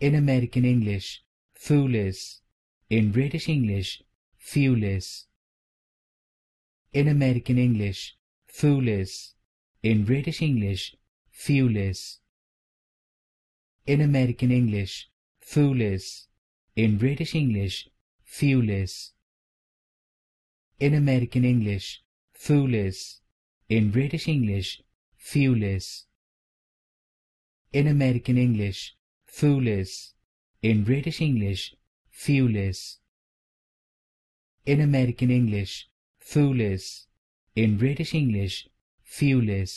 In American English, foolish. In British English, foolish. In American English, foolish. In British English, foolish. In American English, foolish. In British English, foolish. In American English, foolish. In British English, foolish. In American English, foolish. In British English, foolish. In American English, foolish. In British English, foolish.